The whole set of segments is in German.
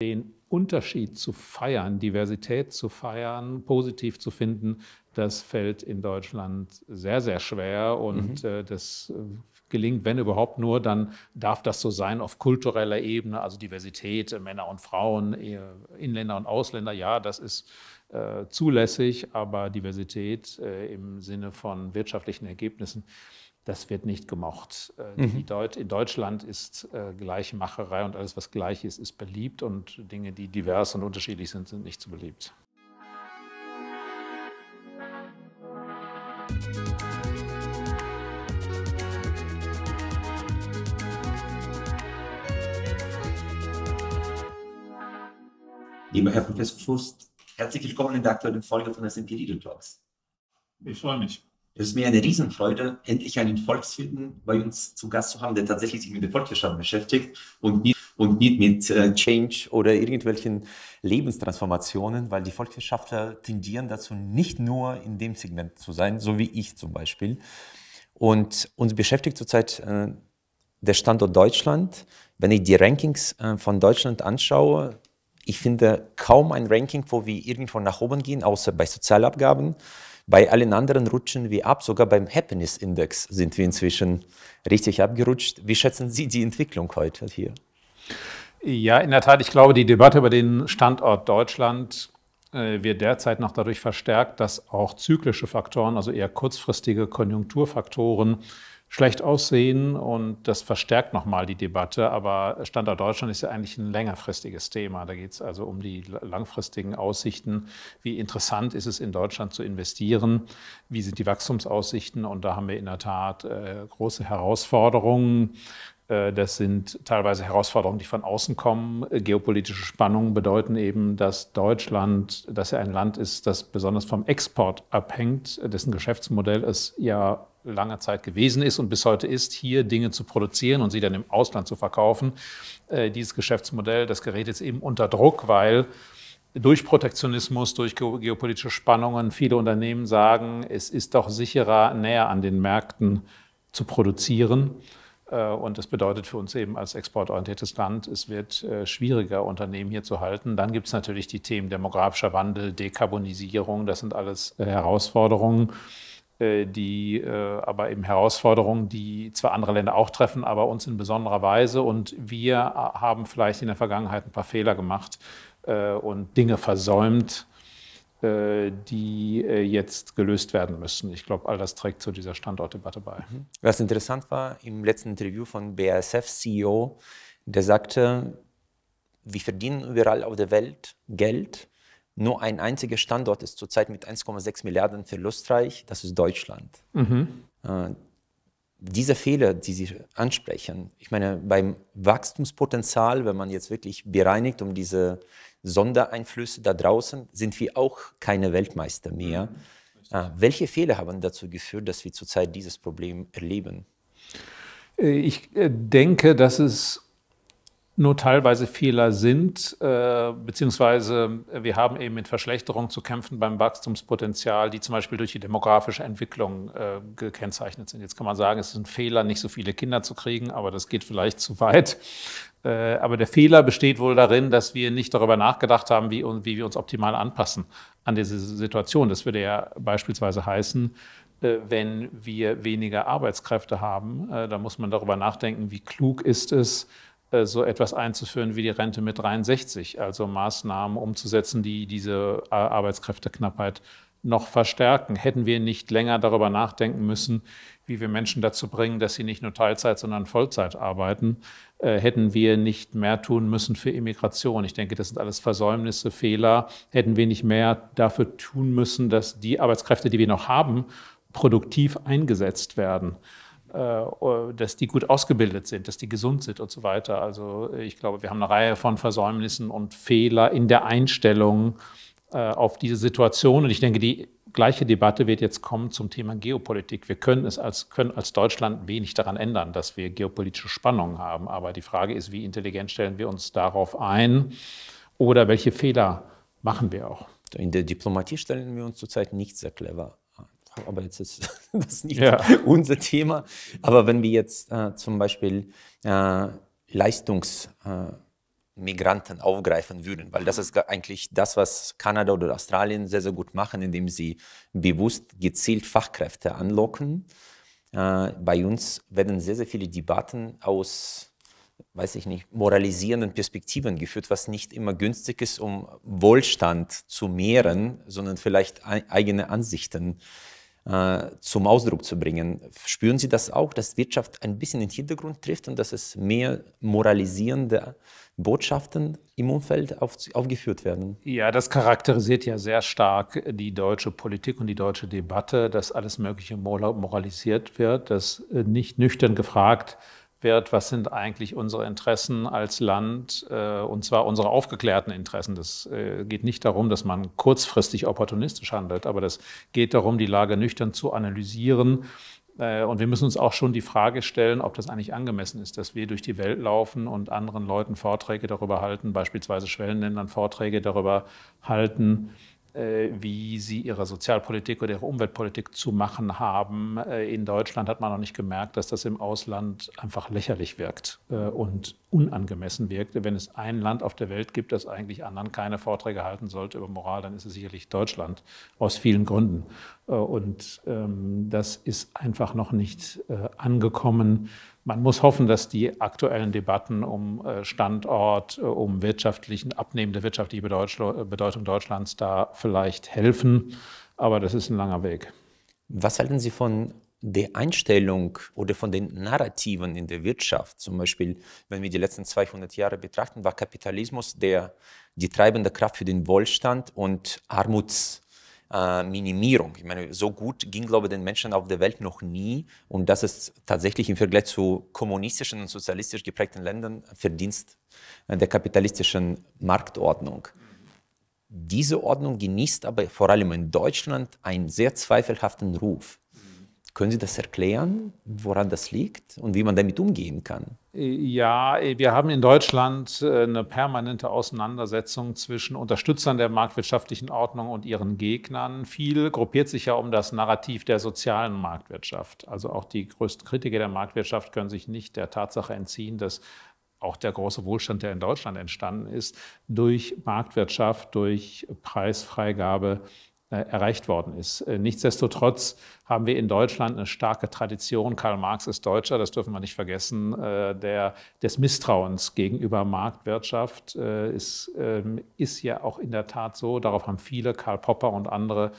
den Unterschied zu feiern, Diversität zu feiern, positiv zu finden, das fällt in Deutschland sehr, sehr schwer und mhm. äh, das äh, gelingt, wenn überhaupt nur, dann darf das so sein auf kultureller Ebene, also Diversität, äh, Männer und Frauen, Inländer und Ausländer, ja, das ist äh, zulässig, aber Diversität äh, im Sinne von wirtschaftlichen Ergebnissen das wird nicht gemocht. Äh, mhm. Deut in Deutschland ist äh, Gleichmacherei und alles, was gleich ist, ist beliebt und Dinge, die divers und unterschiedlich sind, sind nicht so beliebt. Lieber Herr Professor Fust, herzlich willkommen in der aktuellen Folge von des Empirido Talks. Ich freue mich. Es ist mir eine Riesenfreude, endlich einen Volkswirten bei uns zu Gast zu haben, der tatsächlich sich mit der Volkswirtschaft beschäftigt und nicht, und nicht mit äh, Change oder irgendwelchen Lebenstransformationen, weil die Volkswirtschaftler tendieren dazu, nicht nur in dem Segment zu sein, so wie ich zum Beispiel. Und uns beschäftigt zurzeit äh, der Standort Deutschland. Wenn ich die Rankings äh, von Deutschland anschaue, ich finde kaum ein Ranking, wo wir irgendwo nach oben gehen, außer bei Sozialabgaben. Bei allen anderen rutschen wir ab, sogar beim Happiness Index sind wir inzwischen richtig abgerutscht. Wie schätzen Sie die Entwicklung heute hier? Ja, in der Tat, ich glaube, die Debatte über den Standort Deutschland äh, wird derzeit noch dadurch verstärkt, dass auch zyklische Faktoren, also eher kurzfristige Konjunkturfaktoren, schlecht aussehen und das verstärkt nochmal die Debatte. Aber Standort Deutschland ist ja eigentlich ein längerfristiges Thema. Da geht es also um die langfristigen Aussichten. Wie interessant ist es in Deutschland zu investieren? Wie sind die Wachstumsaussichten? Und da haben wir in der Tat äh, große Herausforderungen. Äh, das sind teilweise Herausforderungen, die von außen kommen. Äh, geopolitische Spannungen bedeuten eben, dass Deutschland, das ja ein Land ist, das besonders vom Export abhängt, äh, dessen Geschäftsmodell es ja lange Zeit gewesen ist und bis heute ist, hier Dinge zu produzieren und sie dann im Ausland zu verkaufen. Äh, dieses Geschäftsmodell, das gerät jetzt eben unter Druck, weil durch Protektionismus, durch geopolitische Spannungen viele Unternehmen sagen, es ist doch sicherer, näher an den Märkten zu produzieren. Äh, und das bedeutet für uns eben als exportorientiertes Land, es wird äh, schwieriger, Unternehmen hier zu halten. Dann gibt es natürlich die Themen demografischer Wandel, Dekarbonisierung, das sind alles äh, Herausforderungen. Äh, die äh, aber eben Herausforderungen, die zwar andere Länder auch treffen, aber uns in besonderer Weise. Und wir äh, haben vielleicht in der Vergangenheit ein paar Fehler gemacht und Dinge versäumt, die jetzt gelöst werden müssen. Ich glaube, all das trägt zu dieser Standortdebatte bei. Mhm. Was interessant war, im letzten Interview von BASF-CEO, der sagte, wir verdienen überall auf der Welt Geld, nur ein einziger Standort ist zurzeit mit 1,6 Milliarden verlustreich, das ist Deutschland. Mhm. Äh, diese Fehler, die Sie ansprechen, ich meine, beim Wachstumspotenzial, wenn man jetzt wirklich bereinigt um diese Sondereinflüsse da draußen, sind wir auch keine Weltmeister mehr. Mhm. Äh, welche Fehler haben dazu geführt, dass wir zurzeit dieses Problem erleben? Äh, ich denke, dass es nur teilweise Fehler sind, äh, beziehungsweise wir haben eben mit Verschlechterungen zu kämpfen beim Wachstumspotenzial, die zum Beispiel durch die demografische Entwicklung äh, gekennzeichnet sind. Jetzt kann man sagen, es ist ein Fehler, nicht so viele Kinder zu kriegen, aber das geht vielleicht zu weit. Äh, aber der Fehler besteht wohl darin, dass wir nicht darüber nachgedacht haben, wie, wie wir uns optimal anpassen an diese Situation. Das würde ja beispielsweise heißen, wenn wir weniger Arbeitskräfte haben, da muss man darüber nachdenken, wie klug ist es, äh, so etwas einzuführen wie die Rente mit 63, also Maßnahmen umzusetzen, die diese Arbeitskräfteknappheit noch verstärken? Hätten wir nicht länger darüber nachdenken müssen, wie wir Menschen dazu bringen, dass sie nicht nur Teilzeit, sondern Vollzeit arbeiten? Äh, hätten wir nicht mehr tun müssen für Immigration? Ich denke, das sind alles Versäumnisse, Fehler. Hätten wir nicht mehr dafür tun müssen, dass die Arbeitskräfte, die wir noch haben, produktiv eingesetzt werden? Äh, äh, dass die gut ausgebildet sind, dass die gesund sind und so weiter. Also äh, ich glaube, wir haben eine Reihe von Versäumnissen und Fehler in der Einstellung auf diese Situation. Und ich denke, die gleiche Debatte wird jetzt kommen zum Thema Geopolitik. Wir können es als, können als Deutschland wenig daran ändern, dass wir geopolitische Spannungen haben. Aber die Frage ist, wie intelligent stellen wir uns darauf ein oder welche Fehler machen wir auch? In der Diplomatie stellen wir uns zurzeit nicht sehr clever aber jetzt ist das nicht ja. unser Thema. Aber wenn wir jetzt äh, zum Beispiel äh, Leistungsmigranten äh, aufgreifen würden, weil das ist eigentlich das, was Kanada oder Australien sehr, sehr gut machen, indem sie bewusst gezielt Fachkräfte anlocken. Äh, bei uns werden sehr, sehr viele Debatten aus weiß ich nicht, moralisierenden Perspektiven geführt, was nicht immer günstig ist, um Wohlstand zu mehren, sondern vielleicht eigene Ansichten äh, zum Ausdruck zu bringen. Spüren Sie das auch, dass Wirtschaft ein bisschen in den Hintergrund trifft und dass es mehr moralisierende Botschaften im Umfeld auf, aufgeführt werden? Ja, das charakterisiert ja sehr stark die deutsche Politik und die deutsche Debatte, dass alles Mögliche moralisiert wird, dass äh, nicht nüchtern gefragt wird, was sind eigentlich unsere Interessen als Land, äh, und zwar unsere aufgeklärten Interessen. Das äh, geht nicht darum, dass man kurzfristig opportunistisch handelt, aber das geht darum, die Lage nüchtern zu analysieren. Äh, und wir müssen uns auch schon die Frage stellen, ob das eigentlich angemessen ist, dass wir durch die Welt laufen und anderen Leuten Vorträge darüber halten, beispielsweise Schwellenländern Vorträge darüber halten, äh, wie sie ihre Sozialpolitik oder ihre Umweltpolitik zu machen haben. Äh, in Deutschland hat man noch nicht gemerkt, dass das im Ausland einfach lächerlich wirkt äh, und unangemessen wirkt. Wenn es ein Land auf der Welt gibt, das eigentlich anderen keine Vorträge halten sollte über Moral, dann ist es sicherlich Deutschland aus vielen Gründen. und ähm, das ist einfach noch nicht angekommen. Man muss hoffen, dass die aktuellen Debatten um äh, Standort, äh, um wirtschaftlichen, abnehmende wirtschaftliche äh, Bedeutung Deutschlands da vielleicht helfen. Aber das ist ein langer Weg. Was halten Sie von der Einstellung oder von den Narrativen in der Wirtschaft? Zum Beispiel, wenn wir die letzten 200 Jahre betrachten, war Kapitalismus der, die treibende Kraft für den Wohlstand und Armuts. Äh, Minimierung. Ich meine, so gut ging, glaube ich, den Menschen auf der Welt noch nie. Und das ist tatsächlich im Vergleich zu kommunistischen und sozialistisch geprägten Ländern Verdienst der kapitalistischen Marktordnung. Diese Ordnung genießt aber vor allem in Deutschland einen sehr zweifelhaften Ruf. Können Sie das erklären, woran das liegt und wie man damit umgehen kann? Ja, wir haben in Deutschland äh, eine permanente Auseinandersetzung zwischen Unterstützern der marktwirtschaftlichen Ordnung und ihren Gegnern. Viel gruppiert sich ja um das Narrativ der sozialen Marktwirtschaft. Also auch die größten Kritiker der Marktwirtschaft können sich nicht der Tatsache entziehen, dass auch der große Wohlstand, der in Deutschland entstanden ist, durch Marktwirtschaft, durch Preisfreigabe äh, erreicht worden ist. Äh, nichtsdestotrotz haben wir in Deutschland eine starke Tradition. Karl Marx ist Deutscher, das dürfen wir nicht vergessen. Äh, der, des Misstrauens gegenüber Marktwirtschaft Es ähm, ist ja auch in der Tat so. Darauf haben viele, Karl Popper und andere,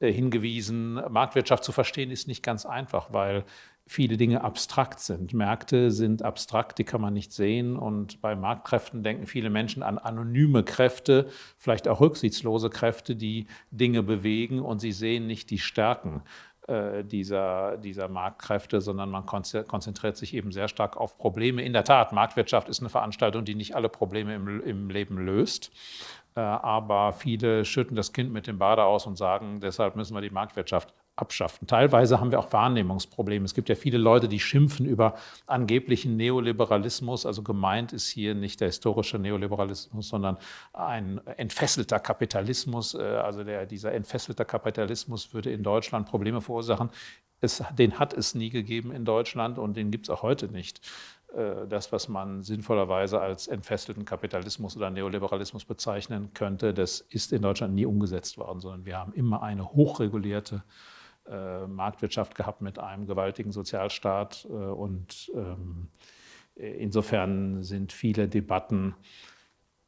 hingewiesen. Marktwirtschaft zu verstehen ist nicht ganz einfach, weil viele Dinge abstrakt sind. Märkte sind abstrakt, die kann man nicht sehen. Und bei Marktkräften denken viele Menschen an anonyme Kräfte, vielleicht auch rücksichtslose Kräfte, die Dinge bewegen und sie sehen nicht die Stärken äh, dieser, dieser Marktkräfte, sondern man konzentriert sich eben sehr stark auf Probleme. In der Tat, Marktwirtschaft ist eine Veranstaltung, die nicht alle Probleme im, im Leben löst, äh, aber viele schütten das Kind mit dem Bade aus und sagen, deshalb müssen wir die Marktwirtschaft abschaffen. Teilweise haben wir auch Wahrnehmungsprobleme. Es gibt ja viele Leute, die schimpfen über angeblichen Neoliberalismus. Also gemeint ist hier nicht der historische Neoliberalismus, sondern ein entfesselter Kapitalismus. Äh, also der, dieser entfesselte Kapitalismus würde in Deutschland Probleme verursachen. Es, den hat es nie gegeben in Deutschland und den gibt es auch heute nicht äh, das, was man sinnvollerweise als entfesselten Kapitalismus oder Neoliberalismus bezeichnen könnte, das ist in Deutschland nie umgesetzt worden, sondern wir haben immer eine hochregulierte äh, Marktwirtschaft gehabt mit einem gewaltigen Sozialstaat. Äh, und ähm, insofern sind viele Debatten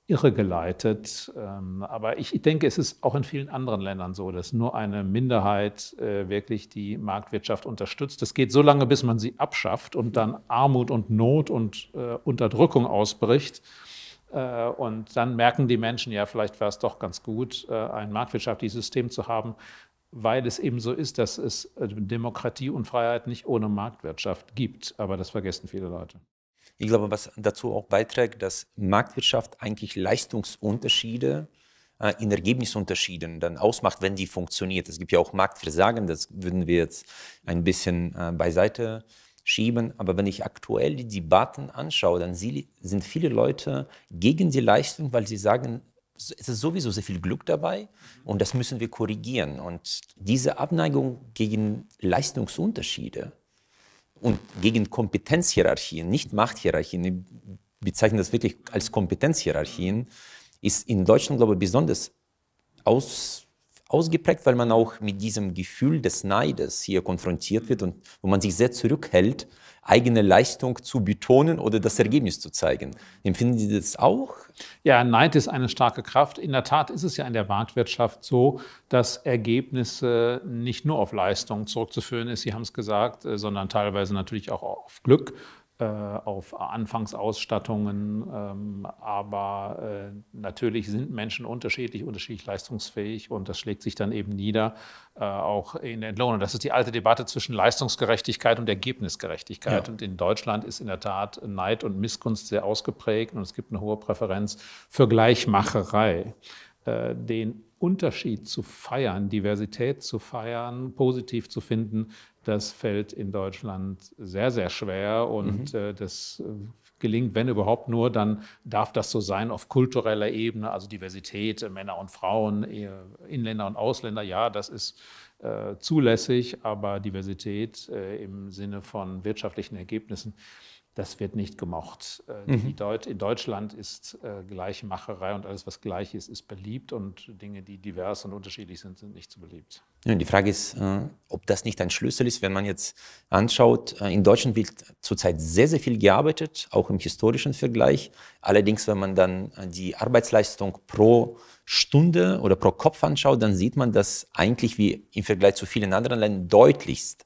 irregeleitet. Ähm, aber ich denke, es ist auch in vielen anderen Ländern so, dass nur eine Minderheit äh, wirklich die Marktwirtschaft unterstützt. Es geht so lange, bis man sie abschafft und dann Armut und Not und Unterdrückung ausbricht. Und dann merken die Menschen, ja, vielleicht wäre es doch ganz gut, ein marktwirtschaftliches System zu haben, weil es eben so ist, dass es äh, Demokratie und Freiheit nicht ohne Marktwirtschaft gibt. Aber das vergessen viele Leute. Ich glaube, was dazu auch beiträgt, dass Marktwirtschaft eigentlich Leistungsunterschiede äh, in Ergebnisunterschieden dann ausmacht, wenn die funktioniert. Es gibt ja auch Marktversagen, das würden wir jetzt ein bisschen äh, beiseite schieben. Aber wenn ich aktuell die Debatten anschaue, dann sind viele Leute gegen die Leistung, weil sie sagen, es ist sowieso sehr viel Glück dabei und das müssen wir korrigieren. Und diese Abneigung gegen Leistungsunterschiede und gegen Kompetenzhierarchien, nicht Machthierarchien, ich bezeichne das wirklich als Kompetenzhierarchien, ist in Deutschland, glaube ich, besonders aus, ausgeprägt, weil man auch mit diesem Gefühl des Neides hier konfrontiert wird und wo man sich sehr zurückhält, eigene Leistung zu betonen oder das Ergebnis zu zeigen. Empfinden Sie das auch? Ja, Neid ist eine starke Kraft. In der Tat ist es ja in der Marktwirtschaft so, dass Ergebnisse nicht nur auf Leistung zurückzuführen ist, Sie haben es gesagt, äh, sondern teilweise natürlich auch auf Glück. Äh, auf Anfangsausstattungen. Ähm, aber äh, natürlich sind Menschen unterschiedlich, unterschiedlich leistungsfähig und das schlägt sich dann eben nieder, äh, auch in der Entlohnung. Das ist die alte Debatte zwischen Leistungsgerechtigkeit und Ergebnisgerechtigkeit. Ja. Und in Deutschland ist in der Tat Neid und Missgunst sehr ausgeprägt und es gibt eine hohe Präferenz für Gleichmacherei. Den Unterschied zu feiern, Diversität zu feiern, positiv zu finden, das fällt in Deutschland sehr, sehr schwer und mhm. äh, das äh, gelingt, wenn überhaupt nur, dann darf das so sein auf kultureller Ebene, also Diversität, äh, Männer und Frauen, Inländer und Ausländer, ja, das ist äh, zulässig, aber Diversität äh, im Sinne von wirtschaftlichen Ergebnissen, das wird nicht gemocht. Äh, mhm. Deut in Deutschland ist Gleichmacherei und alles, was gleich ist, ist beliebt und Dinge, die divers und unterschiedlich sind, sind nicht so beliebt. Und die Frage ist, äh, ob das nicht ein Schlüssel ist, wenn man jetzt anschaut, äh, in Deutschland wird zurzeit sehr, sehr viel gearbeitet, auch im historischen Vergleich. Allerdings, wenn man dann äh, die Arbeitsleistung pro Stunde oder pro Kopf anschaut, dann sieht man, dass eigentlich wie im Vergleich zu vielen anderen Ländern deutlichst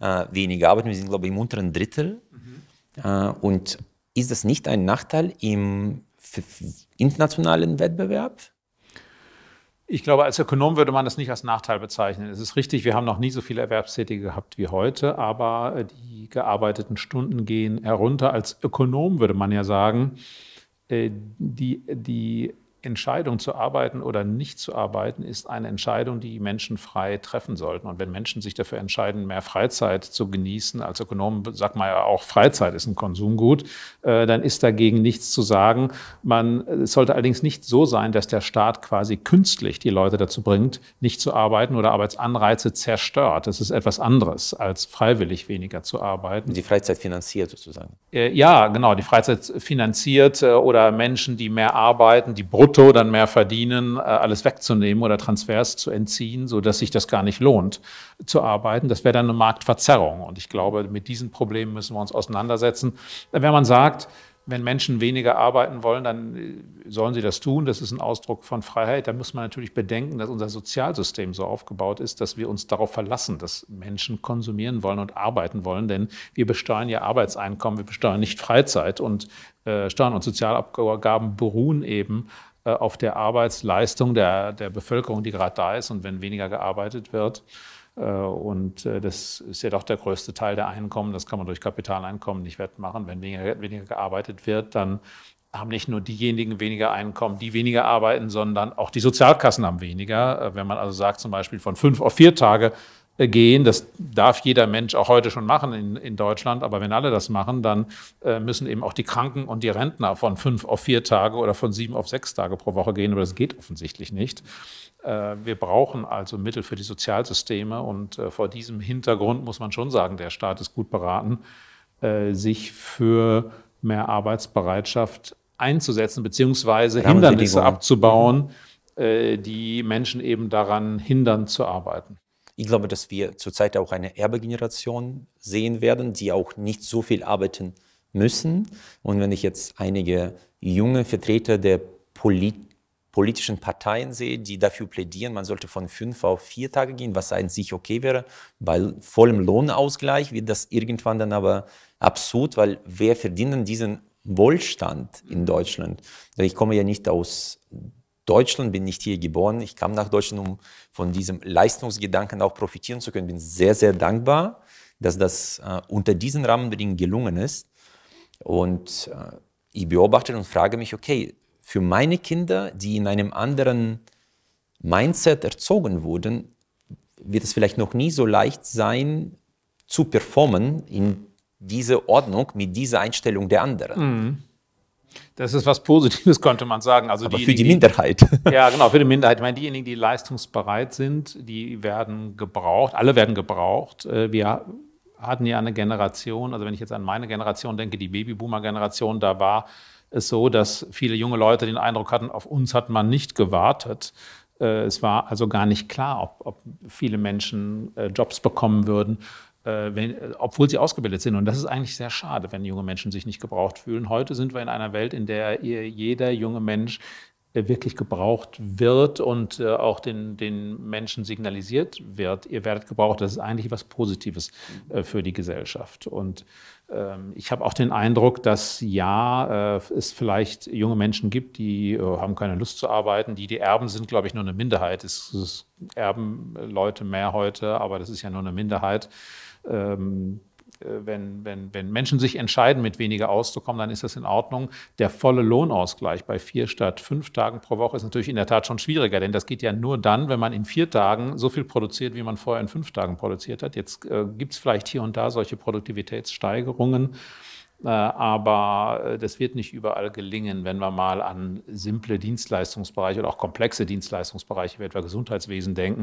mhm. weniger arbeiten. Wir sind, glaube ich, im unteren Drittel. Mhm. und ist das nicht ein Nachteil im internationalen Wettbewerb? Ich glaube, als Ökonom würde man das nicht als Nachteil bezeichnen. Es ist richtig, wir haben noch nie so viele Erwerbstätige gehabt wie heute, aber äh, die gearbeiteten Stunden gehen herunter. Als Ökonom würde man ja sagen, äh, die, die Entscheidung zu arbeiten oder nicht zu arbeiten ist eine Entscheidung, die Menschen frei treffen sollten. Und wenn Menschen sich dafür entscheiden, mehr Freizeit zu genießen, als Ökonomen sagt man ja auch, Freizeit ist ein Konsumgut, äh, dann ist dagegen nichts zu sagen. Man es sollte allerdings nicht so sein, dass der Staat quasi künstlich die Leute dazu bringt, nicht zu arbeiten oder Arbeitsanreize zerstört. Das ist etwas anderes, als freiwillig weniger zu arbeiten. Die Freizeit finanziert sozusagen. Äh, ja, genau, die Freizeit finanziert äh, oder Menschen, die mehr arbeiten, die brutto brutto dann mehr verdienen, äh, alles wegzunehmen oder Transfers zu entziehen, so dass sich das gar nicht lohnt zu arbeiten. Das wäre dann eine Marktverzerrung. Und ich glaube, mit diesen Problemen müssen wir uns auseinandersetzen. Wenn man sagt, wenn Menschen weniger arbeiten wollen, dann äh, sollen sie das tun. Das ist ein Ausdruck von Freiheit. Da muss man natürlich bedenken, dass unser Sozialsystem so aufgebaut ist, dass wir uns darauf verlassen, dass Menschen konsumieren wollen und arbeiten wollen. Denn wir besteuern ja Arbeitseinkommen, wir besteuern nicht Freizeit. Und äh, Steuern und Sozialabgaben beruhen eben äh, auf der Arbeitsleistung der, der Bevölkerung, die gerade da ist und wenn weniger gearbeitet wird. Äh, und äh, das ist ja doch der größte Teil der Einkommen. Das kann man durch Kapitaleinkommen nicht wettmachen. Wenn weniger, weniger gearbeitet wird, dann haben nicht nur diejenigen weniger Einkommen, die weniger arbeiten, sondern auch die Sozialkassen haben weniger. Wenn man also sagt, zum Beispiel von fünf auf vier Tage äh, gehen. Das darf jeder Mensch auch heute schon machen in, in Deutschland. Aber wenn alle das machen, dann äh, müssen eben auch die Kranken und die Rentner von fünf auf vier Tage oder von sieben auf sechs Tage pro Woche gehen. Aber das geht offensichtlich nicht. Äh, wir brauchen also Mittel für die Sozialsysteme. Und äh, vor diesem Hintergrund muss man schon sagen, der Staat ist gut beraten, äh, sich für mehr Arbeitsbereitschaft einzusetzen, beziehungsweise Hindernisse abzubauen, mhm. äh, die Menschen eben daran hindern zu arbeiten. Ich glaube, dass wir zurzeit auch eine Erbegeneration sehen werden, die auch nicht so viel arbeiten müssen. Und wenn ich jetzt einige junge Vertreter der Polit politischen Parteien sehe, die dafür plädieren, man sollte von fünf auf vier Tage gehen, was an sich okay wäre. Bei vollem Lohnausgleich wird das irgendwann dann aber absurd, weil wer verdient denn diesen Wohlstand in Deutschland? Ich komme ja nicht aus Deutschland, bin nicht hier geboren. Ich kam nach Deutschland, um von diesem Leistungsgedanken auch profitieren zu können. Bin sehr, sehr dankbar, dass das äh, unter diesen Rahmenbedingungen gelungen ist. Und äh, ich beobachte und frage mich, okay, für meine Kinder, die in einem anderen Mindset erzogen wurden, wird es vielleicht noch nie so leicht sein, zu performen in dieser Ordnung mit dieser Einstellung der anderen. Mhm. Das ist was Positives, könnte man sagen. Also Aber für die Minderheit. Die, ja, genau, für die Minderheit. Ich meine, diejenigen, die leistungsbereit sind, die werden gebraucht. Alle werden gebraucht. Äh, wir hatten ja eine Generation, also wenn ich jetzt an meine Generation denke, die Babyboomer-Generation, da war es so, dass viele junge Leute den Eindruck hatten, auf uns hat man nicht gewartet. Äh, es war also gar nicht klar, ob, ob viele Menschen äh, Jobs bekommen würden. Äh, wenn, obwohl sie ausgebildet sind. Und das ist eigentlich sehr schade, wenn junge Menschen sich nicht gebraucht fühlen. Heute sind wir in einer Welt, in der jeder junge Mensch wirklich gebraucht wird und äh, auch den, den Menschen signalisiert wird, ihr werdet gebraucht. Das ist eigentlich was Positives äh, für die Gesellschaft. Und ähm, ich habe auch den Eindruck, dass ja, äh, es vielleicht junge Menschen gibt, die haben keine Lust zu arbeiten. Die, die erben, sind, glaube ich, nur eine Minderheit. Es, es erben Leute mehr heute, aber das ist ja nur eine Minderheit. Ähm, äh, wenn, wenn, wenn Menschen sich entscheiden, mit weniger auszukommen, dann ist das in Ordnung. Der volle Lohnausgleich bei vier statt fünf Tagen pro Woche ist natürlich in der Tat schon schwieriger, denn das geht ja nur dann, wenn man in vier Tagen so viel produziert, wie man vorher in fünf Tagen produziert hat. Jetzt äh, gibt es vielleicht hier und da solche Produktivitätssteigerungen. Äh, aber äh, das wird nicht überall gelingen, wenn wir mal an simple Dienstleistungsbereiche oder auch komplexe Dienstleistungsbereiche wie etwa Gesundheitswesen denken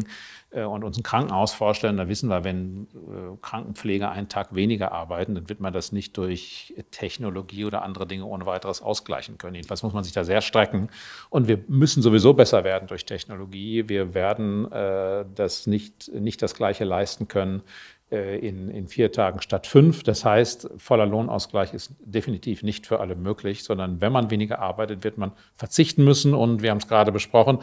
äh, und uns ein Krankenhaus vorstellen. Da wissen wir, wenn Krankenpfleger einen Tag weniger arbeiten, dann wird man das nicht durch Technologie oder andere Dinge ohne weiteres ausgleichen können. Jedenfalls muss man sich da sehr strecken. Und wir müssen sowieso besser werden durch Technologie. Wir werden das nicht, nicht das Gleiche leisten können äh, in, in vier Tagen statt fünf. Das heißt, voller Lohnausgleich ist definitiv nicht für alle möglich, sondern wenn man weniger arbeitet, wird man verzichten müssen. Und wir haben es gerade besprochen,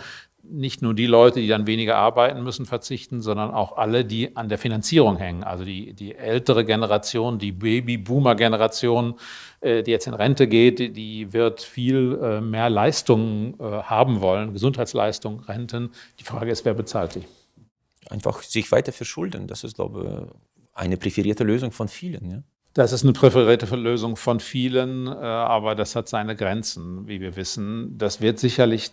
nicht nur die Leute, die dann weniger arbeiten müssen, verzichten, sondern auch alle, die an der Finanzierung hängen. Also die, die ältere Generation, die Baby-Boomer-Generation, äh, die jetzt in Rente geht, die, die wird viel äh, mehr Leistungen äh, haben wollen, Gesundheitsleistungen, Renten. Die Frage ist, wer bezahlt die? einfach sich weiter verschulden. Das ist, glaube ich, eine präferierte Lösung von vielen. Ja? Das ist eine präferierte Lösung von vielen, äh, aber das hat seine Grenzen, wie wir wissen. Das wird sicherlich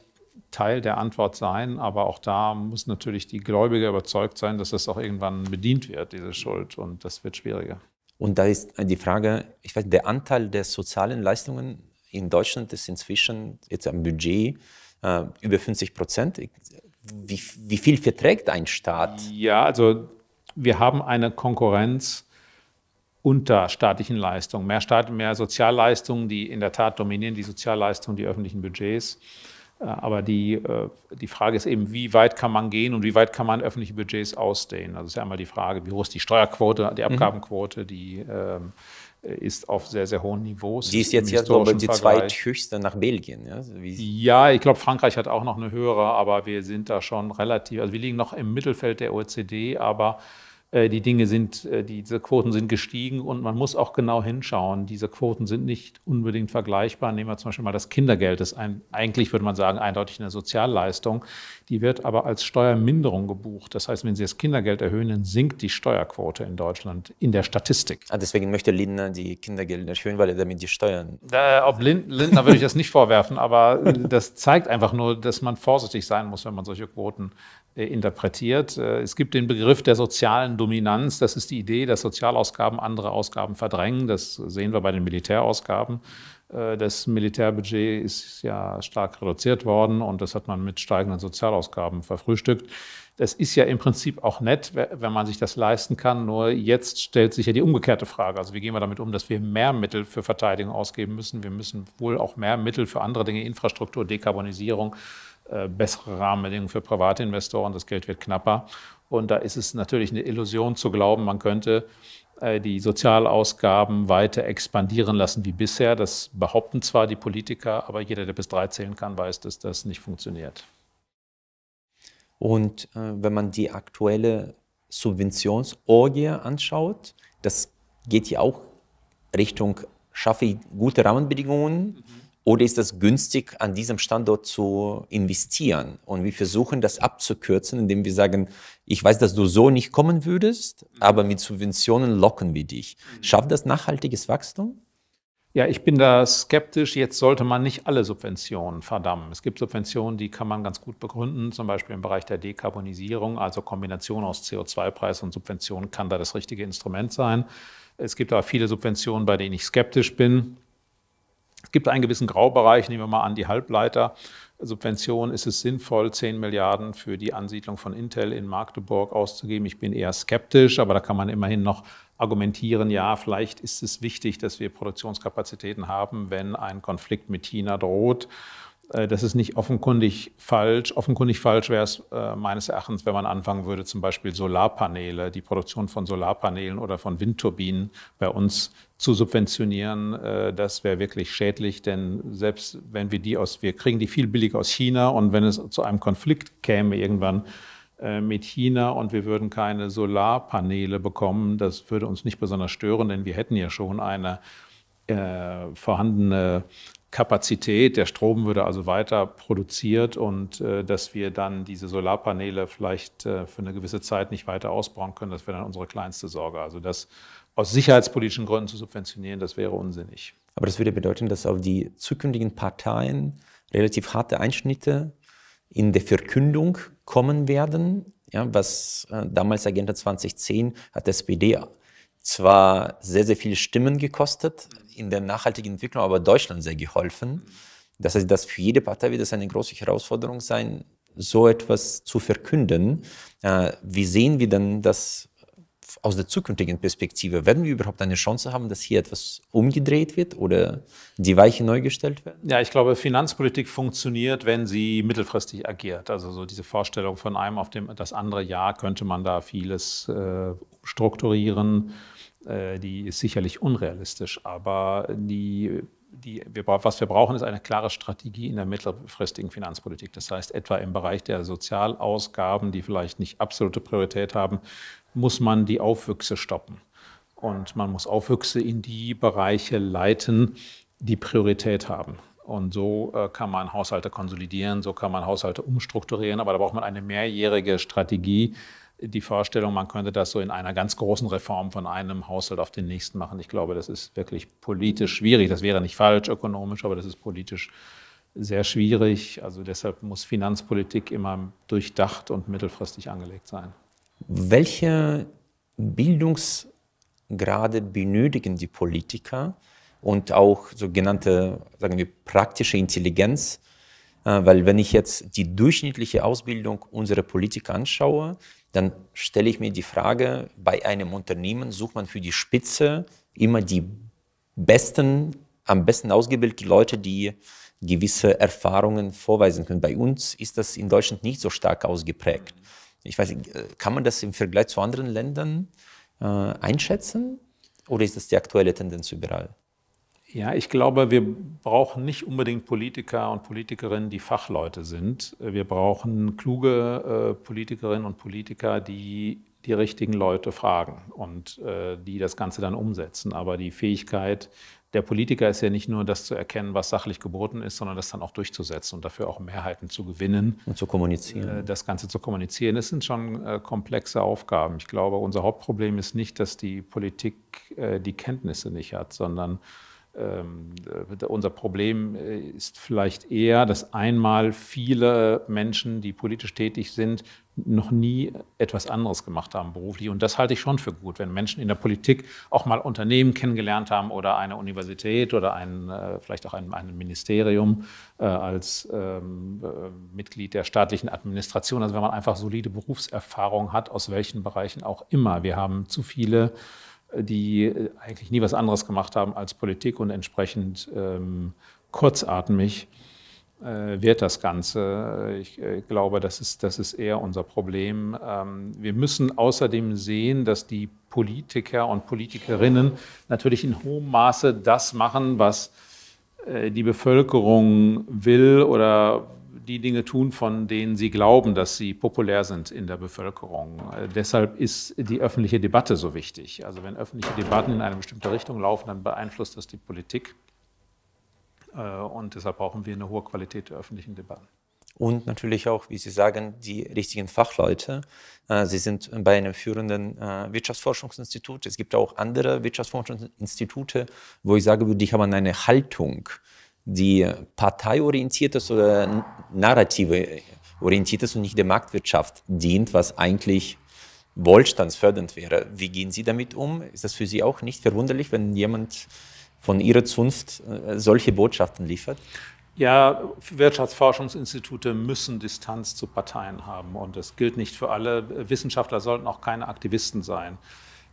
Teil der Antwort sein, aber auch da muss natürlich die Gläubiger überzeugt sein, dass das auch irgendwann bedient wird, diese Schuld, und das wird schwieriger. Und da ist die Frage, ich weiß, der Anteil der sozialen Leistungen in Deutschland ist inzwischen jetzt am Budget äh, über 50 Prozent wie, wie viel verträgt ein Staat? Ja, also wir haben eine Konkurrenz unter staatlichen Leistungen. Mehr, Staat, mehr Sozialleistungen, die in der Tat dominieren, die Sozialleistungen, die öffentlichen Budgets. Äh, aber die, äh, die Frage ist eben, wie weit kann man gehen und wie weit kann man öffentliche Budgets ausdehnen? Also ist ja einmal die Frage, wie hoch ist die Steuerquote, die mhm. Abgabenquote, die ähm, ist auf sehr, sehr hohen Niveaus. Die ist jetzt ja so die zweithöchste nach Belgien. Ja, ja ich glaube, Frankreich hat auch noch eine höhere, aber wir sind da schon relativ, also wir liegen noch im Mittelfeld der OECD, aber äh, die Dinge sind, äh, diese Quoten sind gestiegen und man muss auch genau hinschauen. Diese Quoten sind nicht unbedingt vergleichbar. Nehmen wir zum Beispiel mal das Kindergeld, das ein, eigentlich würde man sagen eindeutig eine Sozialleistung. Die wird aber als Steuerminderung gebucht. Das heißt, wenn Sie das Kindergeld erhöhen, dann sinkt die Steuerquote in Deutschland in der Statistik. Ah, deswegen möchte Lindner die Kindergeld erhöhen, weil er damit die Steuern. Äh, ob Lindner würde ich das nicht vorwerfen, aber äh, das zeigt einfach nur, dass man vorsichtig sein muss, wenn man solche Quoten äh, interpretiert. Äh, es gibt den Begriff der sozialen Dominanz. Das ist die Idee, dass Sozialausgaben andere Ausgaben verdrängen. Das sehen wir bei den Militärausgaben. Äh, das Militärbudget ist ja stark reduziert worden und das hat man mit steigenden Sozialausgaben verfrühstückt. Das ist ja im Prinzip auch nett, wenn man sich das leisten kann. Nur jetzt stellt sich ja die umgekehrte Frage. Also wie gehen wir damit um, dass wir mehr Mittel für Verteidigung ausgeben müssen? Wir müssen wohl auch mehr Mittel für andere Dinge, Infrastruktur, Dekarbonisierung, äh, bessere Rahmenbedingungen für private Investoren, das Geld wird knapper. Und da ist es natürlich eine Illusion zu glauben, man könnte äh, die Sozialausgaben weiter expandieren lassen wie bisher. Das behaupten zwar die Politiker, aber jeder, der bis drei zählen kann, weiß, dass das nicht funktioniert. Und äh, wenn man die aktuelle Subventionsorgie anschaut, das geht ja auch Richtung, schaffe ich gute Rahmenbedingungen. Mhm oder ist das günstig, an diesem Standort zu investieren? Und wir versuchen das abzukürzen, indem wir sagen, ich weiß, dass du so nicht kommen würdest, mhm. aber mit Subventionen locken wir dich. Mhm. Schafft das nachhaltiges Wachstum? Ja, ich bin da skeptisch. Jetzt sollte man nicht alle Subventionen verdammen. Es gibt Subventionen, die kann man ganz gut begründen, zum Beispiel im Bereich der Dekarbonisierung, also Kombination aus CO2-Preis und Subventionen kann da das richtige Instrument sein. Es gibt aber viele Subventionen, bei denen ich skeptisch bin. Es gibt einen gewissen Graubereich, nehmen wir mal an die Halbleiter. Subvention ist es sinnvoll, 10 Milliarden für die Ansiedlung von Intel in Magdeburg auszugeben. Ich bin eher skeptisch, aber da kann man immerhin noch argumentieren, ja, vielleicht ist es wichtig, dass wir Produktionskapazitäten haben, wenn ein Konflikt mit China droht. Äh, das ist nicht offenkundig falsch. Offenkundig falsch wäre es äh, meines Erachtens, wenn man anfangen würde, zum Beispiel Solarpaneele, die Produktion von Solarpanelen oder von Windturbinen bei uns zu subventionieren. Äh, das wäre wirklich schädlich, denn selbst wenn wir die aus, wir kriegen die viel billiger aus China und wenn es zu einem Konflikt käme irgendwann äh, mit China und wir würden keine Solarpaneele bekommen, das würde uns nicht besonders stören, denn wir hätten ja schon eine äh, vorhandene Kapazität. Der Strom würde also weiter produziert und äh, dass wir dann diese Solarpaneele vielleicht äh, für eine gewisse Zeit nicht weiter ausbauen können, das wäre dann unsere kleinste Sorge. Also das aus sicherheitspolitischen Gründen zu subventionieren, das wäre unsinnig. Aber das würde bedeuten, dass auf die zukünftigen Parteien relativ harte Einschnitte in der Verkündung kommen werden. Ja, was äh, damals Agenda 2010 hat SPD zwar sehr, sehr viele Stimmen gekostet, in der nachhaltigen Entwicklung aber Deutschland sehr geholfen. Mhm. Das heißt, dass für jede Partei wird es eine große Herausforderung sein, so etwas zu verkünden. Äh, wie sehen wir denn das aus der zukünftigen Perspektive? Werden wir überhaupt eine Chance haben, dass hier etwas umgedreht wird oder die Weiche neu gestellt werden? Ja, ich glaube, Finanzpolitik funktioniert, wenn sie mittelfristig agiert. Also so diese Vorstellung von einem auf dem, das andere Jahr könnte man da vieles äh, strukturieren. Äh, die ist sicherlich unrealistisch, aber die, die, wir, was wir brauchen, ist eine klare Strategie in der mittelfristigen Finanzpolitik. Das heißt, etwa im Bereich der Sozialausgaben, die vielleicht nicht absolute Priorität haben, muss man die Aufwüchse stoppen. Und man muss Aufwüchse in die Bereiche leiten, die Priorität haben. Und so äh, kann man Haushalte konsolidieren, so kann man Haushalte umstrukturieren, aber da braucht man eine mehrjährige Strategie, die Vorstellung, man könnte das so in einer ganz großen Reform von einem Haushalt auf den nächsten machen. Ich glaube, das ist wirklich politisch schwierig. Das wäre nicht falsch ökonomisch, aber das ist politisch sehr schwierig. Also deshalb muss Finanzpolitik immer durchdacht und mittelfristig angelegt sein. Welche Bildungsgrade benötigen die Politiker und auch sogenannte, sagen wir, praktische Intelligenz? Äh, weil wenn ich jetzt die durchschnittliche Ausbildung unserer Politiker anschaue, dann stelle ich mir die Frage, bei einem Unternehmen sucht man für die Spitze immer die besten, am besten ausgebildeten Leute, die gewisse Erfahrungen vorweisen können. Bei uns ist das in Deutschland nicht so stark ausgeprägt. Ich weiß, äh, kann man das im Vergleich zu anderen Ländern äh, einschätzen oder ist das die aktuelle Tendenz überall? Ja, ich glaube, wir brauchen nicht unbedingt Politiker und Politikerinnen, die Fachleute sind. Wir brauchen kluge äh, Politikerinnen und Politiker, die die richtigen Leute fragen und äh, die das Ganze dann umsetzen. Aber die Fähigkeit der Politiker ist ja nicht nur das zu erkennen, was sachlich geboten ist, sondern das dann auch durchzusetzen und dafür auch Mehrheiten zu gewinnen. Und zu kommunizieren. Äh, das Ganze zu kommunizieren. Das sind schon komplexe Aufgaben. Ich glaube, unser Hauptproblem ist nicht, dass die Politik die Kenntnisse nicht hat, sondern ähm, äh, unser Problem äh, ist vielleicht eher, dass einmal viele Menschen, die politisch tätig sind, noch nie etwas anderes gemacht haben beruflich. Und das halte ich schon für gut, wenn Menschen in der Politik auch mal Unternehmen kennengelernt haben oder eine Universität oder ein, äh, vielleicht auch ein, ein Ministerium als ähm, Mitglied der staatlichen Administration. Also wenn man einfach solide Berufserfahrung hat, aus welchen Bereichen auch immer. Wir haben zu viele die äh, eigentlich nie was anderes gemacht haben als Politik und entsprechend ähm, kurzatmig äh, wird das Ganze. Ich äh, glaube, das ist, das ist eher unser Problem. Ähm, wir müssen außerdem sehen, dass die Politiker und Politikerinnen natürlich in hohem Maße das machen, was äh, die Bevölkerung will oder die Dinge tun, von denen sie glauben, dass sie populär sind in der Bevölkerung. Äh, deshalb ist die öffentliche Debatte so wichtig. Also wenn öffentliche Debatten in eine bestimmte Richtung laufen, dann beeinflusst das die Politik. Äh, und deshalb brauchen wir eine hohe Qualität der öffentlichen Debatten. Und natürlich auch, wie Sie sagen, die richtigen Fachleute. Äh, sie sind bei einem führenden Wirtschaftsforschungsinstitut. Es gibt auch andere Wirtschaftsforschungsinstitute, wo ich sage würde, die haben eine Haltung die parteiorientiert ist oder äh, narrative orientiert ist und nicht der Marktwirtschaft dient, was eigentlich wohlstandsfördernd wäre. Wie gehen Sie damit um? Ist das für Sie auch nicht verwunderlich, wenn jemand von Ihrer Zunft äh, solche Botschaften liefert? Ja, Wirtschaftsforschungsinstitute müssen Distanz zu Parteien haben und das gilt nicht für alle. Wissenschaftler sollten auch keine Aktivisten sein.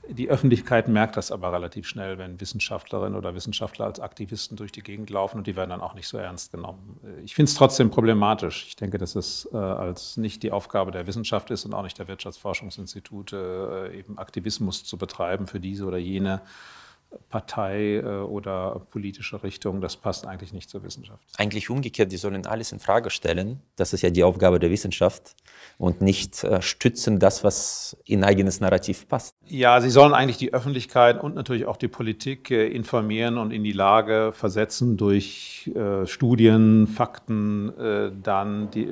Die Öffentlichkeit merkt das aber relativ schnell, wenn Wissenschaftlerinnen oder Wissenschaftler als Aktivisten durch die Gegend laufen und die werden dann auch nicht so ernst genommen. Ich finde es trotzdem problematisch. Ich denke, dass es äh, als nicht die Aufgabe der Wissenschaft ist und auch nicht der Wirtschaftsforschungsinstitute, äh, eben Aktivismus zu betreiben für diese oder jene Partei äh, oder politische Richtung, das passt eigentlich nicht zur Wissenschaft. Eigentlich umgekehrt, die sollen alles in Frage stellen. Das ist ja die Aufgabe der Wissenschaft und nicht äh, stützen das, was in eigenes Narrativ passt. Ja, sie sollen eigentlich die Öffentlichkeit und natürlich auch die Politik äh, informieren und in die Lage versetzen durch Studien, Fakten, dann die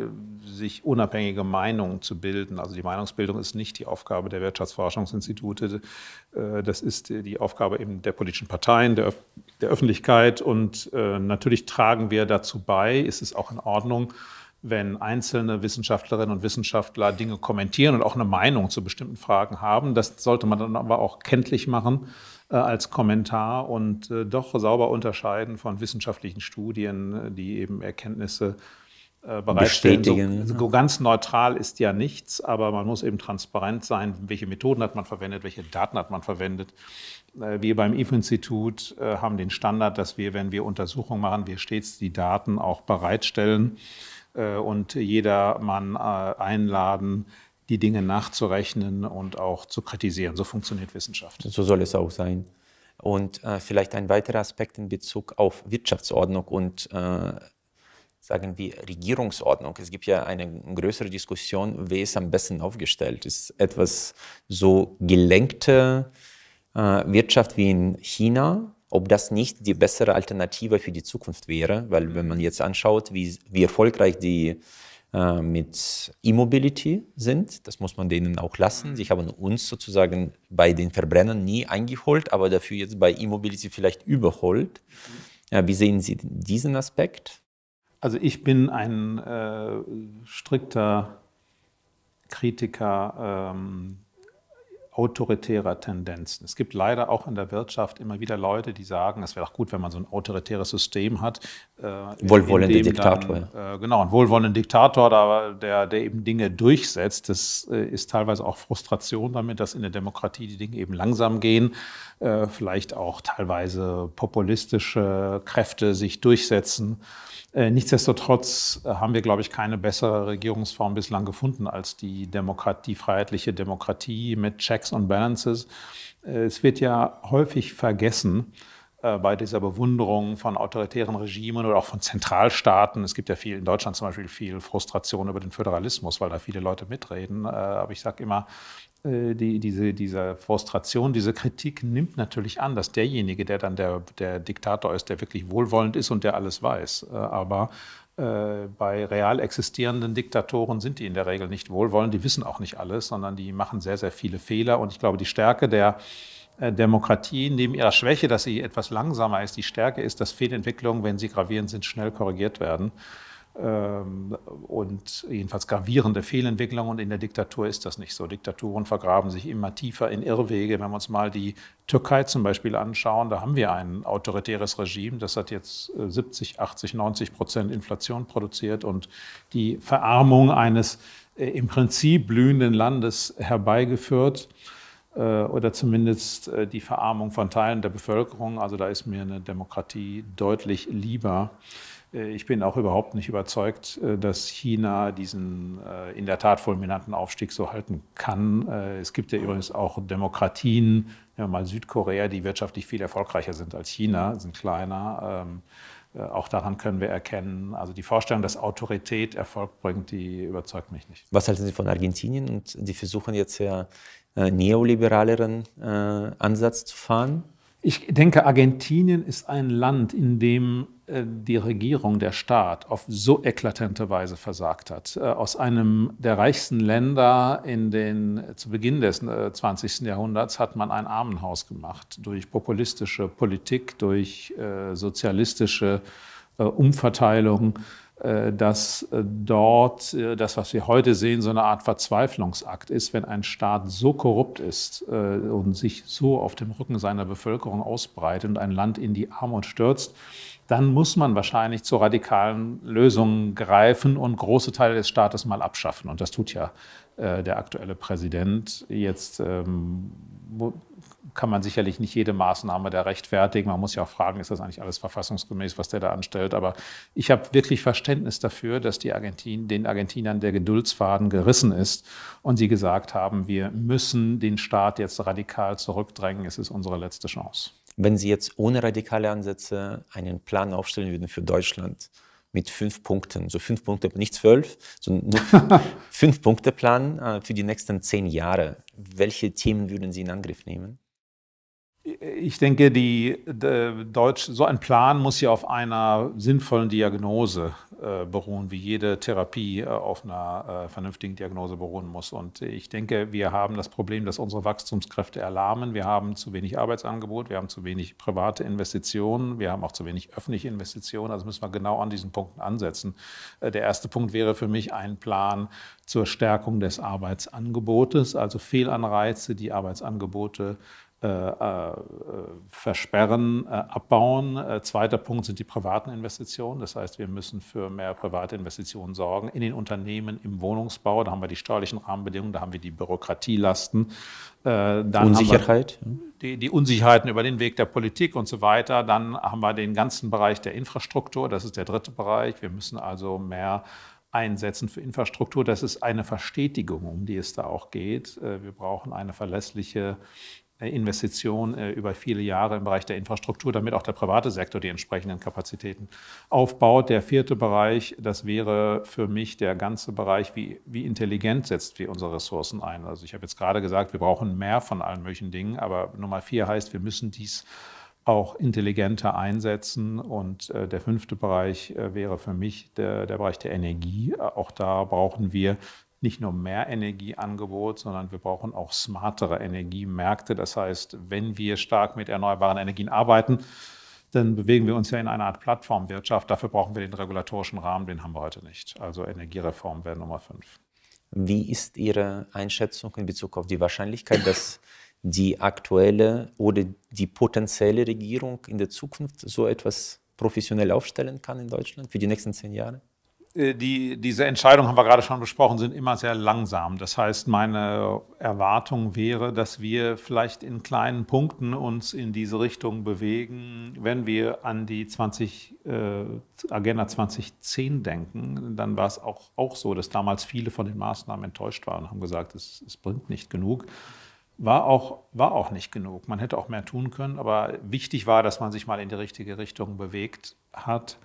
sich unabhängige Meinungen zu bilden. Also die Meinungsbildung ist nicht die Aufgabe der Wirtschaftsforschungsinstitute, äh, das ist die Aufgabe eben der politischen Parteien, der, Öf der Öffentlichkeit. Und äh, natürlich tragen wir dazu bei, ist es auch in Ordnung, wenn einzelne Wissenschaftlerinnen und Wissenschaftler Dinge kommentieren und auch eine Meinung zu bestimmten Fragen haben. Das sollte man dann aber auch kenntlich machen äh, als Kommentar und doch sauber unterscheiden von wissenschaftlichen Studien, die eben Erkenntnisse äh, Bestätigen. So, so, ganz neutral ist ja nichts, aber man muss eben transparent sein, welche Methoden hat man verwendet, welche Daten hat man verwendet. Äh, wir beim IF-Institut e äh, haben den Standard, dass wir, wenn wir Untersuchungen machen, wir stets die Daten auch bereitstellen und jedermann einladen, die Dinge nachzurechnen und auch zu kritisieren. So funktioniert Wissenschaft. So soll es auch sein. Und äh, vielleicht ein weiterer Aspekt in Bezug auf Wirtschaftsordnung und äh, sagen wir, Regierungsordnung. Es gibt ja eine größere Diskussion, wer ist am besten aufgestellt. Ist etwas so gelenkte äh, Wirtschaft wie in China, ob das nicht die bessere Alternative für die Zukunft wäre, weil wenn man jetzt anschaut, wie, wie erfolgreich die äh, mit E-Mobility sind, das muss man denen auch lassen. Mhm. Sie haben uns sozusagen bei den Verbrennern nie eingeholt, aber dafür jetzt bei E-Mobility vielleicht überholt. Mhm. Ja, wie sehen Sie diesen Aspekt? Also ich bin ein äh, strikter Kritiker ähm, autoritärer Tendenzen. Es gibt leider auch in der Wirtschaft immer wieder Leute, die sagen, es wäre auch gut, wenn man so ein autoritäres System hat. Äh, wohlwollende Diktator. Dann, äh, genau, ein wohlwollenden Diktator, der, der eben Dinge durchsetzt. Das äh, ist teilweise auch Frustration damit, dass in der Demokratie die Dinge eben langsam gehen, äh, vielleicht auch teilweise populistische Kräfte sich durchsetzen. Äh, nichtsdestotrotz äh, haben wir, glaube ich, keine bessere Regierungsform bislang gefunden als die, Demokratie, die freiheitliche Demokratie mit Checks und Balances. Äh, es wird ja häufig vergessen, äh, bei dieser Bewunderung von autoritären Regimen oder auch von Zentralstaaten. Es gibt ja viel in Deutschland zum Beispiel viel Frustration über den Föderalismus, weil da viele Leute mitreden. Äh, aber ich sage immer, äh, die, diese, diese Frustration, diese Kritik nimmt natürlich an, dass derjenige, der dann der, der Diktator ist, der wirklich wohlwollend ist und der alles weiß. Aber bei real existierenden Diktatoren sind die in der Regel nicht wohlwollend, die wissen auch nicht alles, sondern die machen sehr, sehr viele Fehler. Und ich glaube, die Stärke der äh, Demokratie neben ihrer Schwäche, dass sie etwas langsamer ist, die Stärke ist, dass Fehlentwicklungen, wenn sie gravierend sind, schnell korrigiert werden. Ähm, und jedenfalls gravierende Fehlentwicklungen. Und in der Diktatur ist das nicht so. Diktaturen vergraben sich immer tiefer in Irrwege. Wenn wir uns mal die Türkei zum Beispiel anschauen, da haben wir ein autoritäres Regime, das hat jetzt 70, 80, 90 Prozent Inflation produziert und die Verarmung eines äh, im Prinzip blühenden Landes herbeigeführt. Äh, oder zumindest äh, die Verarmung von Teilen der Bevölkerung. Also da ist mir eine Demokratie deutlich lieber. Äh, ich bin auch überhaupt nicht überzeugt, dass China diesen in der Tat fulminanten Aufstieg so halten kann. Es gibt ja übrigens auch Demokratien, mal Südkorea, die wirtschaftlich viel erfolgreicher sind als China, sind kleiner. Ähm, auch daran können wir erkennen, also die Vorstellung, dass Autorität Erfolg bringt, die überzeugt mich nicht. Was halten Sie von Argentinien? Und die versuchen jetzt ja äh, neoliberaleren äh, Ansatz zu fahren? Ich denke, Argentinien ist ein Land, in dem äh, die Regierung, der Staat auf so eklatante Weise versagt hat. Äh, aus einem der reichsten Länder in den, äh, zu Beginn des 20. Jahrhunderts hat man ein Armenhaus gemacht durch populistische Politik, durch sozialistische Umverteilung. Äh, dass äh, dort äh, das, was wir heute sehen, so eine Art Verzweiflungsakt ist, wenn ein Staat so korrupt ist und sich so auf dem Rücken seiner Bevölkerung ausbreitet und ein Land in die Armut stürzt, dann muss man wahrscheinlich zu radikalen Lösungen greifen und große Teile des Staates mal abschaffen. Und das tut ja der aktuelle Präsident jetzt ähm, kann man sicherlich nicht jede Maßnahme da rechtfertigen. Man muss ja auch fragen, ist das eigentlich alles verfassungsgemäß, was der da anstellt. Aber ich habe wirklich Verständnis dafür, dass die Argentin, den Argentinern der Geduldsfaden gerissen ist und sie gesagt haben, wir müssen den Staat jetzt radikal zurückdrängen. Es ist unsere letzte Chance. Wenn Sie jetzt ohne radikale Ansätze einen Plan aufstellen würden für Deutschland, mit fünf Punkten. So fünf Punkte, nicht zwölf, sondern nur fünf Punkte Plan äh, für die nächsten zehn Jahre. Welche Themen würden Sie in Angriff nehmen? Ich denke, die, die Deutsch, so ein Plan muss ja auf einer sinnvollen Diagnose äh, beruhen, wie jede Therapie äh, auf einer äh, vernünftigen Diagnose beruhen muss. Und ich denke, wir haben das Problem, dass unsere Wachstumskräfte erlahmen. Wir haben zu wenig Arbeitsangebot, wir haben zu wenig private Investitionen, wir haben auch zu wenig öffentliche Investitionen. Also müssen wir genau an diesen Punkten ansetzen. Äh, der erste Punkt wäre für mich ein Plan zur Stärkung des Arbeitsangebotes, also Fehlanreize, die Arbeitsangebote äh, äh, versperren, äh, abbauen. zweiter Punkt sind die privaten Investitionen. Das heißt, wir müssen für mehr private Investitionen sorgen in den Unternehmen, im Wohnungsbau. Da haben wir die steuerlichen Rahmenbedingungen, da haben wir die Bürokratielasten. Dann Unsicherheit. Die, die, Unsicherheiten über den Weg der Politik und so weiter. Dann haben wir den ganzen Bereich der Infrastruktur. Das ist der dritte Bereich. Wir müssen also mehr einsetzen für Infrastruktur. Das ist eine Verstetigung, um die es da auch geht. Wir brauchen eine verlässliche äh, Investition äh, über viele Jahre im Bereich der Infrastruktur, damit auch der private Sektor die entsprechenden Kapazitäten aufbaut. Der vierte Bereich, das wäre für mich der ganze Bereich, wie, wie intelligent setzt wir unsere Ressourcen ein. Also ich habe jetzt gerade gesagt, wir brauchen mehr von allen möglichen Dingen, aber Nummer vier heißt, wir müssen dies auch intelligenter einsetzen. Und äh, der fünfte Bereich wäre für mich der, der Bereich der Energie. Auch da brauchen wir nicht nur mehr Energieangebot, sondern wir brauchen auch smartere Energiemärkte. Das heißt, wenn wir stark mit erneuerbaren Energien arbeiten, dann bewegen wir uns ja in einer Art Plattformwirtschaft. Dafür brauchen wir den regulatorischen Rahmen, den haben wir heute nicht. Also Energiereform wäre Nummer fünf. Wie ist Ihre Einschätzung in Bezug auf die Wahrscheinlichkeit, dass die aktuelle oder die potenzielle Regierung in der Zukunft so etwas professionell aufstellen kann in Deutschland für die nächsten zehn Jahre? Äh, die, diese Entscheidungen, haben wir gerade schon besprochen, sind immer sehr langsam. Das heißt, meine Erwartung wäre, dass wir vielleicht in kleinen Punkten uns in diese Richtung bewegen. Wenn wir an die 20, äh, Agenda 2010 denken, dann war es auch, auch so, dass damals viele von den Maßnahmen enttäuscht waren und haben gesagt, es, es bringt nicht genug. War auch, war auch nicht genug. Man hätte auch mehr tun können, aber wichtig war, dass man sich mal in die richtige Richtung bewegt hat.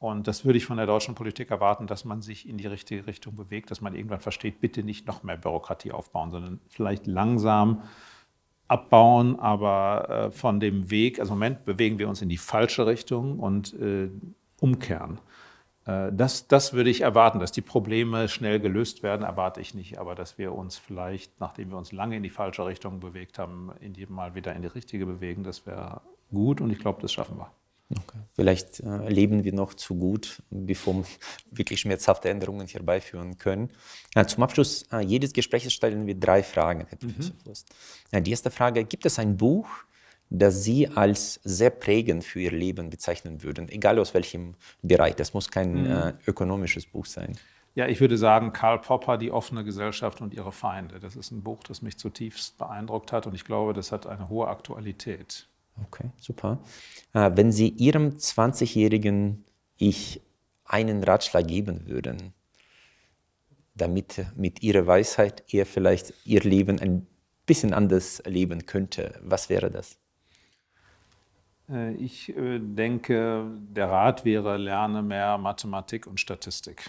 Und das würde ich von der deutschen Politik erwarten, dass man sich in die richtige Richtung bewegt, dass man irgendwann versteht, bitte nicht noch mehr Bürokratie aufbauen, sondern vielleicht langsam abbauen, aber äh, von dem Weg, also im Moment bewegen wir uns in die falsche Richtung und äh, umkehren. Äh, das, das würde ich erwarten, dass die Probleme schnell gelöst werden, erwarte ich nicht, aber dass wir uns vielleicht, nachdem wir uns lange in die falsche Richtung bewegt haben, in jedem Mal wieder in die richtige bewegen, das wäre gut und ich glaube, das schaffen wir. Okay. Vielleicht äh, leben wir noch zu gut, bevor wir wirklich schmerzhafte Änderungen herbeiführen können. Ja, äh, zum Abschluss äh, jedes Gesprächs stellen wir drei Fragen, Herr mhm. Professor mhm. Fürst. Ja, äh, die erste Frage, gibt es ein Buch, das Sie als sehr prägend für Ihr Leben bezeichnen würden, egal aus welchem Bereich, das muss kein mhm. äh, ökonomisches Buch sein? Ja, ich würde sagen, Karl Popper, Die offene Gesellschaft und ihre Feinde. Das ist ein Buch, das mich zutiefst beeindruckt hat und ich glaube, das hat eine hohe Aktualität. Okay, super. Äh, wenn Sie Ihrem 20-jährigen Ich einen Ratschlag geben würden, damit mit Ihrer Weisheit er vielleicht Ihr Leben ein bisschen anders leben könnte, was wäre das? Äh, ich äh, denke, der Rat wäre, lerne mehr Mathematik und Statistik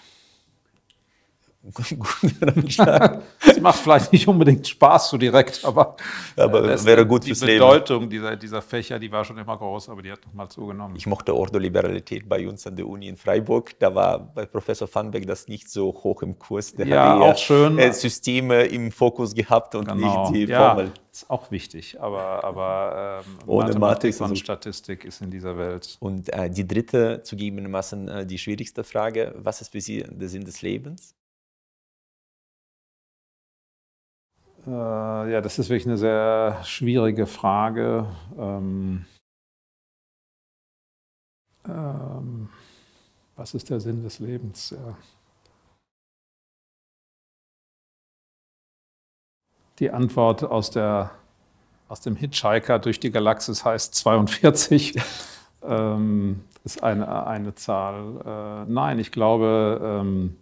gut damit Es macht vielleicht nicht unbedingt Spaß so direkt, aber, aber äh, das wäre gut fürs Leben. Die Bedeutung dieser, dieser Fächer, die war schon immer groß, aber die hat nochmal zugenommen. Ich mochte Ordoliberalität bei uns an der Uni in Freiburg. Da war bei Professor Vanbeck das nicht so hoch im Kurs. Der ja, auch schön. Äh, Systeme im Fokus gehabt und genau. nicht die Formel. Ja, ist auch wichtig, aber, aber ähm, Ohne Mathematik und also Statistik ist in dieser Welt. Und äh, die dritte, zugegebenermaßen äh, die schwierigste Frage, was ist für Sie der Sinn des Lebens? Äh, ja, das ist wirklich eine sehr schwierige Frage. Ähm, ähm, was ist der Sinn des Lebens? Ja. Die Antwort aus, der, aus dem Hitchhiker durch die Galaxis heißt 42. ähm, ist eine, eine Zahl. Äh, nein, ich glaube, ähm,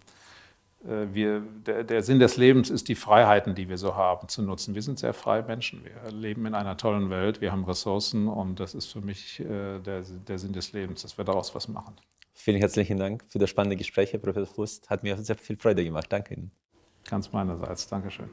äh, wir, der, der, Sinn des Lebens ist, die Freiheiten, die wir so haben, zu nutzen. Wir sind sehr freie Menschen. Wir leben in einer tollen Welt. Wir haben Ressourcen. Und das ist für mich äh, der, der, Sinn des Lebens, dass wir daraus was machen. Vielen herzlichen Dank für das spannende Gespräch, Herr Professor Fust. Hat mir sehr viel Freude gemacht. Danke Ihnen. Ganz meinerseits. Dankeschön.